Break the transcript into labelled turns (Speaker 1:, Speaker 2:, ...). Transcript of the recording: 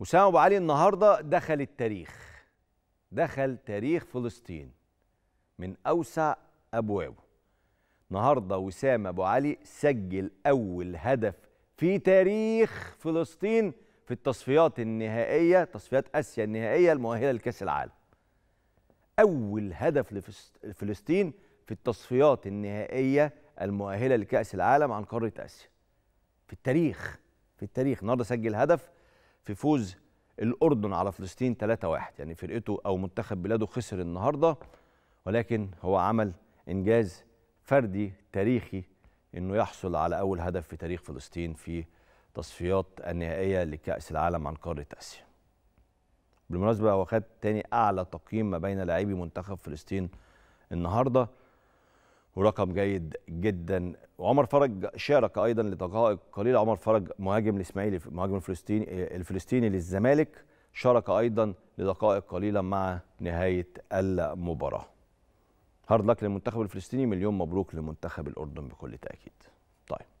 Speaker 1: وسام ابو علي النهارده دخل التاريخ دخل تاريخ فلسطين من اوسع ابوابه النهارده وسام ابو علي سجل اول هدف في تاريخ فلسطين في التصفيات النهائيه تصفيات اسيا النهائيه المؤهله لكاس العالم اول هدف لفلسطين في التصفيات النهائيه المؤهله لكاس العالم عن قاره اسيا في التاريخ في التاريخ النهارده سجل هدف في فوز الأردن على فلسطين 3-1 يعني فرقته أو منتخب بلاده خسر النهاردة ولكن هو عمل إنجاز فردي تاريخي أنه يحصل على أول هدف في تاريخ فلسطين في تصفيات النهائية لكأس العالم عن قارة آسيا بالمناسبة هو خد تاني أعلى تقييم ما بين لاعبي منتخب فلسطين النهارده ورقم جيد جدا وعمر فرج شارك ايضا لدقائق قليله عمر فرج مهاجم الاسماعيلي مهاجم الفلسطيني الفلسطيني للزمالك شارك ايضا لدقائق قليله مع نهايه المباراه هارد لك للمنتخب الفلسطيني مليون مبروك للمنتخب الاردن بكل تاكيد طيب